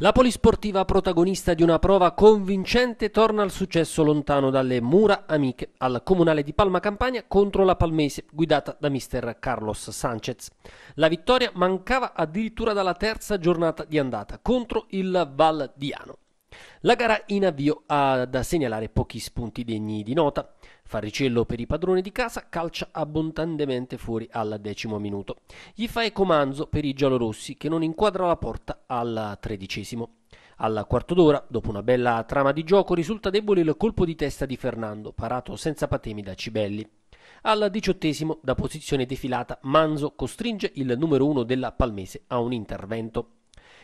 La polisportiva protagonista di una prova convincente torna al successo lontano dalle mura amiche al comunale di Palma Campania contro la Palmese guidata da mister Carlos Sanchez. La vittoria mancava addirittura dalla terza giornata di andata contro il Val Diano. La gara in avvio ha da segnalare pochi spunti degni di nota. Farricello per i padroni di casa calcia abbondantemente fuori al decimo minuto. Gli fa comanzo per i giallorossi che non inquadra la porta al tredicesimo. Al quarto d'ora, dopo una bella trama di gioco, risulta debole il colpo di testa di Fernando, parato senza patemi da Cibelli. Al diciottesimo, da posizione defilata, Manzo costringe il numero uno della Palmese a un intervento.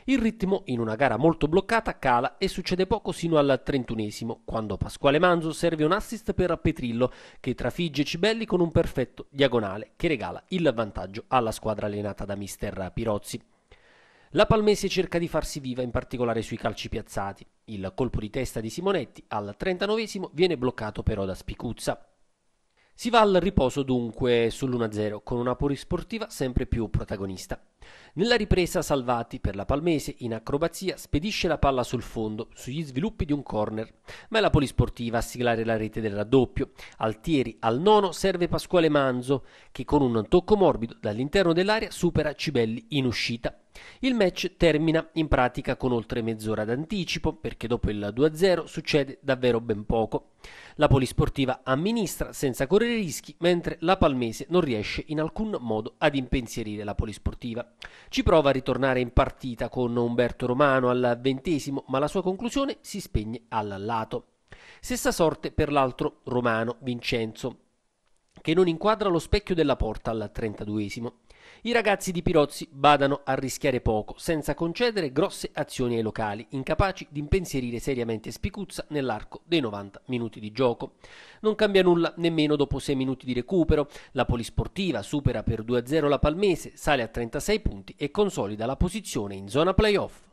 Il ritmo, in una gara molto bloccata, cala e succede poco sino al trentunesimo, quando Pasquale Manzo serve un assist per Petrillo, che trafigge Cibelli con un perfetto diagonale che regala il vantaggio alla squadra allenata da mister Pirozzi. La Palmese cerca di farsi viva, in particolare sui calci piazzati. Il colpo di testa di Simonetti al 39 viene bloccato però da Spicuzza. Si va al riposo dunque sull'1-0 con una polisportiva sempre più protagonista. Nella ripresa Salvati per la Palmese in acrobazia spedisce la palla sul fondo sugli sviluppi di un corner, ma è la polisportiva a siglare la rete del raddoppio. Altieri al nono serve Pasquale Manzo che con un tocco morbido dall'interno dell'area supera Cibelli in uscita. Il match termina in pratica con oltre mezz'ora d'anticipo perché dopo il 2-0 succede davvero ben poco. La polisportiva amministra senza correre rischi mentre la palmese non riesce in alcun modo ad impensierire la polisportiva. Ci prova a ritornare in partita con Umberto Romano al ventesimo ma la sua conclusione si spegne al lato. Stessa sorte per l'altro romano Vincenzo che non inquadra lo specchio della porta al 32esimo. I ragazzi di Pirozzi badano a rischiare poco, senza concedere grosse azioni ai locali, incapaci di impensierire seriamente Spicuzza nell'arco dei 90 minuti di gioco. Non cambia nulla nemmeno dopo 6 minuti di recupero. La Polisportiva supera per 2-0 la Palmese, sale a 36 punti e consolida la posizione in zona playoff.